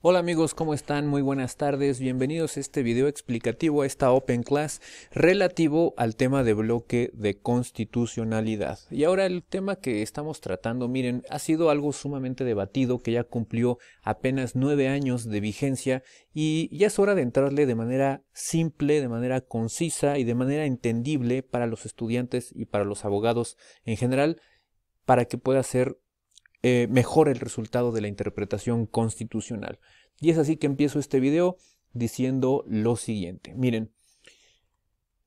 Hola amigos, ¿cómo están? Muy buenas tardes. Bienvenidos a este video explicativo, a esta Open Class relativo al tema de bloque de constitucionalidad. Y ahora el tema que estamos tratando, miren, ha sido algo sumamente debatido que ya cumplió apenas nueve años de vigencia y ya es hora de entrarle de manera simple, de manera concisa y de manera entendible para los estudiantes y para los abogados en general para que pueda ser eh, mejor el resultado de la interpretación constitucional. Y es así que empiezo este video diciendo lo siguiente. Miren,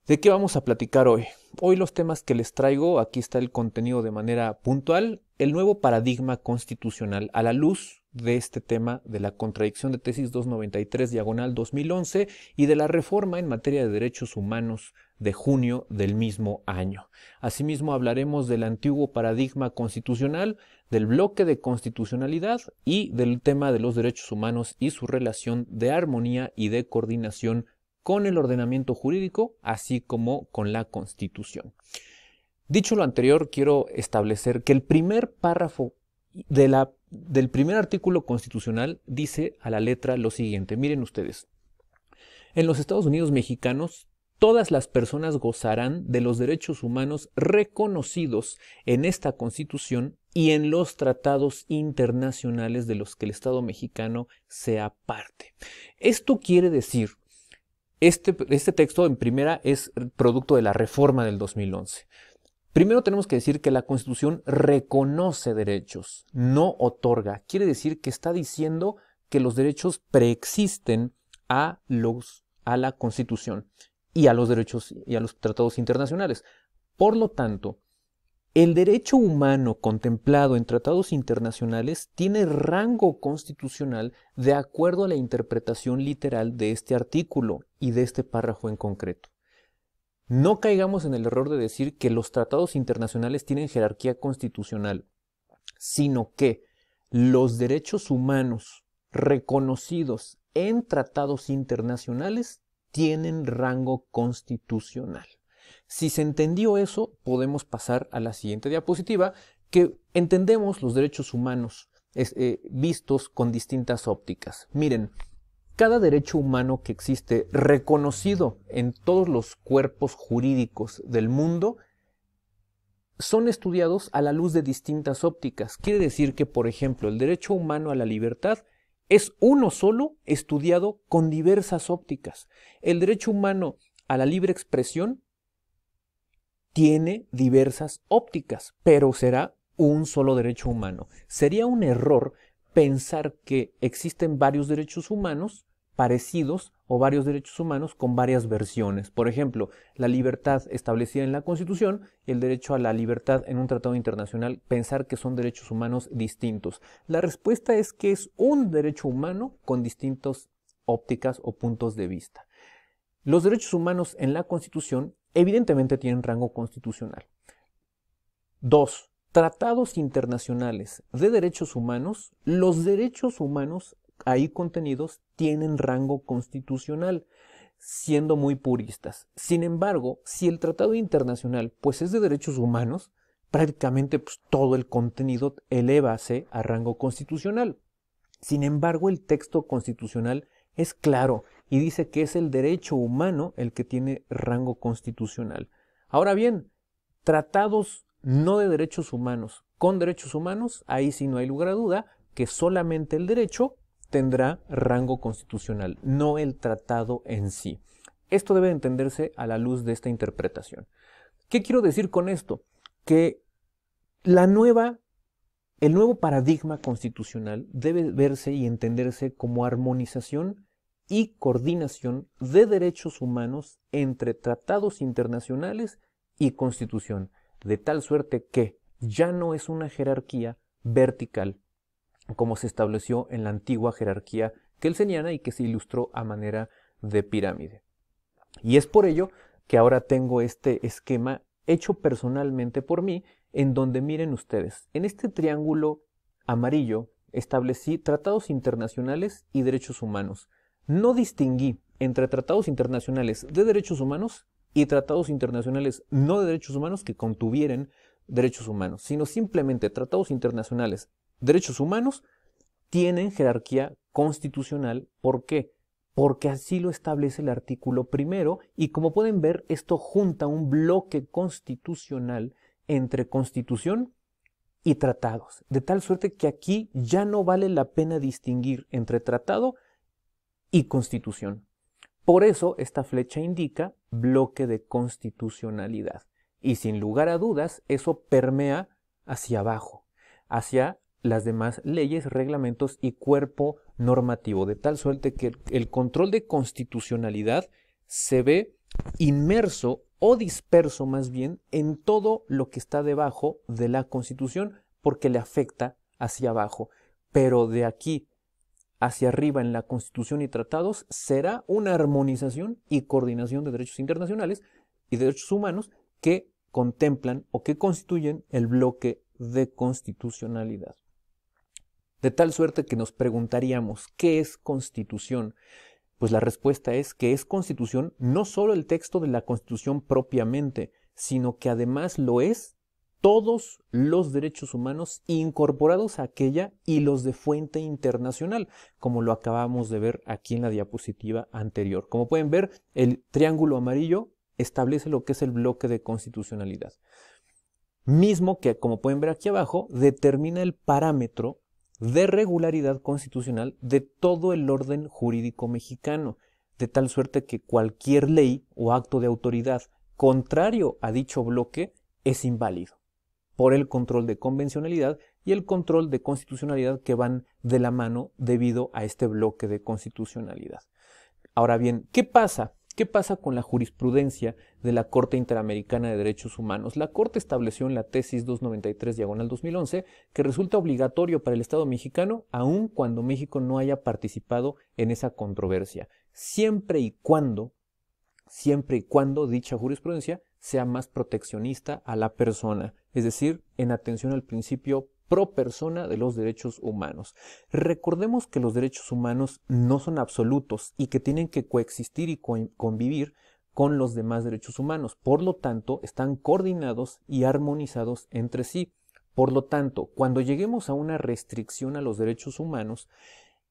¿de qué vamos a platicar hoy? Hoy los temas que les traigo, aquí está el contenido de manera puntual, el nuevo paradigma constitucional a la luz de este tema de la contradicción de tesis 293 diagonal 2011 y de la reforma en materia de derechos humanos de junio del mismo año. Asimismo hablaremos del antiguo paradigma constitucional, del bloque de constitucionalidad y del tema de los derechos humanos y su relación de armonía y de coordinación con el ordenamiento jurídico, así como con la Constitución. Dicho lo anterior, quiero establecer que el primer párrafo de la, del primer artículo constitucional dice a la letra lo siguiente. Miren ustedes, en los Estados Unidos mexicanos todas las personas gozarán de los derechos humanos reconocidos en esta Constitución y en los tratados internacionales de los que el Estado mexicano sea parte. Esto quiere decir, este, este texto en primera es producto de la reforma del 2011. Primero tenemos que decir que la Constitución reconoce derechos, no otorga. Quiere decir que está diciendo que los derechos preexisten a, los, a la Constitución y a los derechos y a los tratados internacionales. Por lo tanto, el derecho humano contemplado en tratados internacionales tiene rango constitucional de acuerdo a la interpretación literal de este artículo y de este párrafo en concreto. No caigamos en el error de decir que los tratados internacionales tienen jerarquía constitucional, sino que los derechos humanos reconocidos en tratados internacionales tienen rango constitucional. Si se entendió eso, podemos pasar a la siguiente diapositiva, que entendemos los derechos humanos eh, vistos con distintas ópticas. Miren, cada derecho humano que existe reconocido en todos los cuerpos jurídicos del mundo son estudiados a la luz de distintas ópticas. Quiere decir que, por ejemplo, el derecho humano a la libertad es uno solo estudiado con diversas ópticas. El derecho humano a la libre expresión tiene diversas ópticas, pero será un solo derecho humano. Sería un error pensar que existen varios derechos humanos parecidos o varios derechos humanos con varias versiones. Por ejemplo, la libertad establecida en la Constitución y el derecho a la libertad en un tratado internacional, pensar que son derechos humanos distintos. La respuesta es que es un derecho humano con distintas ópticas o puntos de vista. Los derechos humanos en la Constitución evidentemente tienen rango constitucional. Dos Tratados internacionales de derechos humanos. Los derechos humanos ahí contenidos tienen rango constitucional, siendo muy puristas. Sin embargo, si el tratado internacional pues es de derechos humanos, prácticamente pues, todo el contenido elevase a rango constitucional. Sin embargo, el texto constitucional es claro y dice que es el derecho humano el que tiene rango constitucional. Ahora bien, tratados no de derechos humanos con derechos humanos, ahí sí no hay lugar a duda que solamente el derecho tendrá rango constitucional, no el tratado en sí. Esto debe entenderse a la luz de esta interpretación. ¿Qué quiero decir con esto? Que la nueva, el nuevo paradigma constitucional debe verse y entenderse como armonización y coordinación de derechos humanos entre tratados internacionales y constitución, de tal suerte que ya no es una jerarquía vertical como se estableció en la antigua jerarquía kelseniana y que se ilustró a manera de pirámide. Y es por ello que ahora tengo este esquema hecho personalmente por mí, en donde miren ustedes, en este triángulo amarillo establecí tratados internacionales y derechos humanos. No distinguí entre tratados internacionales de derechos humanos y tratados internacionales no de derechos humanos que contuvieran derechos humanos, sino simplemente tratados internacionales derechos humanos tienen jerarquía constitucional. ¿Por qué? Porque así lo establece el artículo primero y como pueden ver, esto junta un bloque constitucional entre constitución y tratados, de tal suerte que aquí ya no vale la pena distinguir entre tratado y constitución. Por eso esta flecha indica bloque de constitucionalidad y sin lugar a dudas eso permea hacia abajo, hacia las demás leyes, reglamentos y cuerpo normativo, de tal suerte que el control de constitucionalidad se ve inmerso o disperso más bien en todo lo que está debajo de la Constitución porque le afecta hacia abajo. Pero de aquí hacia arriba en la Constitución y tratados será una armonización y coordinación de derechos internacionales y derechos humanos que contemplan o que constituyen el bloque de constitucionalidad. De tal suerte que nos preguntaríamos, ¿qué es constitución? Pues la respuesta es que es constitución no solo el texto de la constitución propiamente, sino que además lo es todos los derechos humanos incorporados a aquella y los de fuente internacional, como lo acabamos de ver aquí en la diapositiva anterior. Como pueden ver, el triángulo amarillo establece lo que es el bloque de constitucionalidad. Mismo que, como pueden ver aquí abajo, determina el parámetro de regularidad constitucional de todo el orden jurídico mexicano, de tal suerte que cualquier ley o acto de autoridad contrario a dicho bloque es inválido, por el control de convencionalidad y el control de constitucionalidad que van de la mano debido a este bloque de constitucionalidad. Ahora bien, ¿qué pasa ¿Qué pasa con la jurisprudencia de la Corte Interamericana de Derechos Humanos? La Corte estableció en la tesis 293 diagonal 2011 que resulta obligatorio para el Estado mexicano aun cuando México no haya participado en esa controversia, siempre y cuando, siempre y cuando dicha jurisprudencia sea más proteccionista a la persona, es decir, en atención al principio pro persona de los derechos humanos. Recordemos que los derechos humanos no son absolutos y que tienen que coexistir y convivir con los demás derechos humanos. Por lo tanto, están coordinados y armonizados entre sí. Por lo tanto, cuando lleguemos a una restricción a los derechos humanos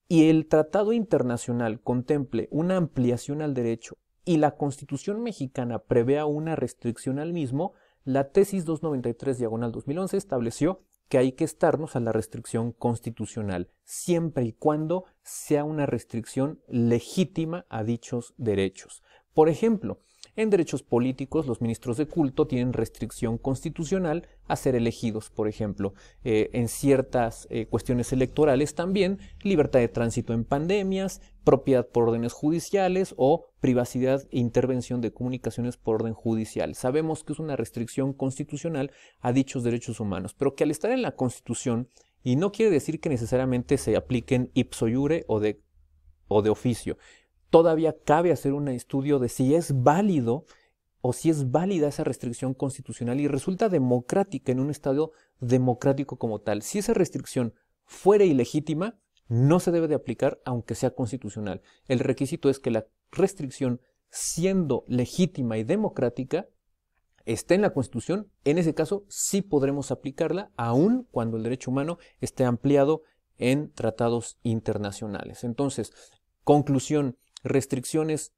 y el tratado internacional contemple una ampliación al derecho y la Constitución mexicana prevea una restricción al mismo, la tesis 293 diagonal 2011 estableció que hay que estarnos a la restricción constitucional, siempre y cuando sea una restricción legítima a dichos derechos. Por ejemplo, en derechos políticos, los ministros de culto tienen restricción constitucional a ser elegidos, por ejemplo. Eh, en ciertas eh, cuestiones electorales también, libertad de tránsito en pandemias, propiedad por órdenes judiciales o privacidad e intervención de comunicaciones por orden judicial. Sabemos que es una restricción constitucional a dichos derechos humanos, pero que al estar en la Constitución, y no quiere decir que necesariamente se apliquen ipso iure o o de oficio, todavía cabe hacer un estudio de si es válido o si es válida esa restricción constitucional y resulta democrática en un Estado democrático como tal. Si esa restricción fuera ilegítima, no se debe de aplicar aunque sea constitucional. El requisito es que la restricción, siendo legítima y democrática, esté en la Constitución. En ese caso, sí podremos aplicarla, aun cuando el derecho humano esté ampliado en tratados internacionales. Entonces, conclusión, restricciones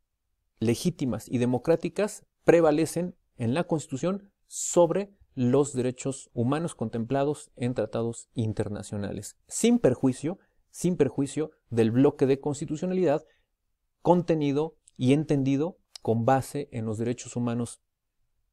legítimas y democráticas prevalecen en la Constitución sobre los derechos humanos contemplados en tratados internacionales, sin perjuicio, sin perjuicio del bloque de constitucionalidad contenido y entendido con base en los derechos humanos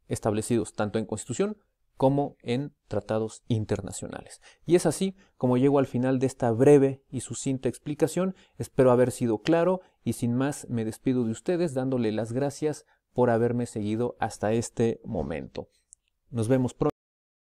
establecidos tanto en Constitución como en tratados internacionales. Y es así como llego al final de esta breve y sucinta explicación. Espero haber sido claro y sin más me despido de ustedes dándole las gracias por haberme seguido hasta este momento. Nos vemos pronto.